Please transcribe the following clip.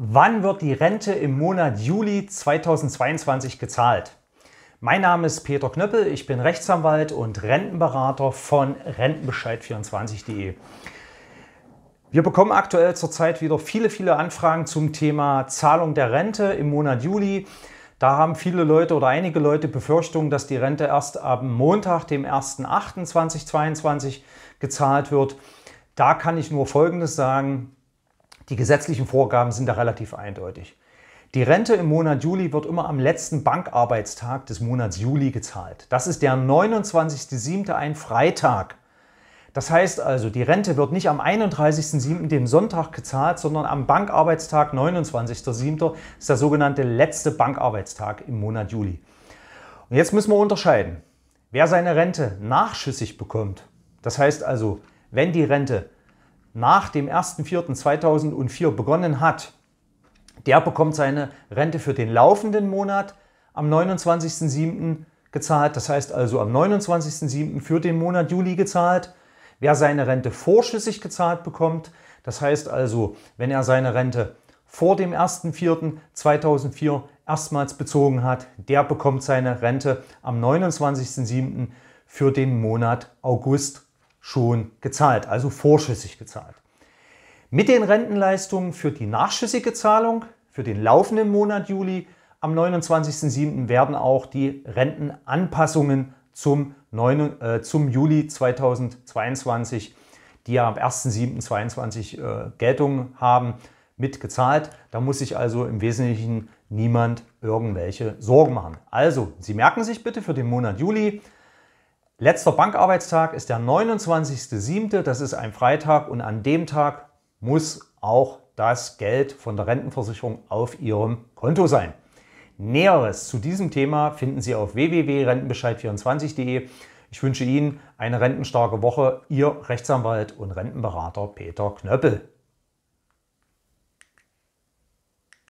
Wann wird die Rente im Monat Juli 2022 gezahlt? Mein Name ist Peter Knöppel, ich bin Rechtsanwalt und Rentenberater von Rentenbescheid24.de. Wir bekommen aktuell zurzeit wieder viele, viele Anfragen zum Thema Zahlung der Rente im Monat Juli. Da haben viele Leute oder einige Leute Befürchtungen, dass die Rente erst am Montag, dem 1.8.2022 gezahlt wird. Da kann ich nur Folgendes sagen. Die gesetzlichen Vorgaben sind da relativ eindeutig. Die Rente im Monat Juli wird immer am letzten Bankarbeitstag des Monats Juli gezahlt. Das ist der 29.07., ein Freitag. Das heißt also, die Rente wird nicht am 31.07., dem Sonntag, gezahlt, sondern am Bankarbeitstag 29.07. ist der sogenannte letzte Bankarbeitstag im Monat Juli. Und jetzt müssen wir unterscheiden. Wer seine Rente nachschüssig bekommt, das heißt also, wenn die Rente nach dem 1.4.2004 begonnen hat, der bekommt seine Rente für den laufenden Monat am 29.07. gezahlt, das heißt also am 29.07. für den Monat Juli gezahlt. Wer seine Rente vorschüssig gezahlt bekommt, das heißt also, wenn er seine Rente vor dem 1.4.2004 erstmals bezogen hat, der bekommt seine Rente am 29.07. für den Monat August schon gezahlt, also vorschüssig gezahlt. Mit den Rentenleistungen für die nachschüssige Zahlung für den laufenden Monat Juli. Am 29.07. werden auch die Rentenanpassungen zum, 9, äh, zum Juli 2022, die ja am 1.07.2022 äh, Geltung haben, mitgezahlt. Da muss sich also im Wesentlichen niemand irgendwelche Sorgen machen. Also, Sie merken sich bitte für den Monat Juli Letzter Bankarbeitstag ist der 29.07., das ist ein Freitag und an dem Tag muss auch das Geld von der Rentenversicherung auf Ihrem Konto sein. Näheres zu diesem Thema finden Sie auf www.rentenbescheid24.de. Ich wünsche Ihnen eine rentenstarke Woche, Ihr Rechtsanwalt und Rentenberater Peter Knöppel.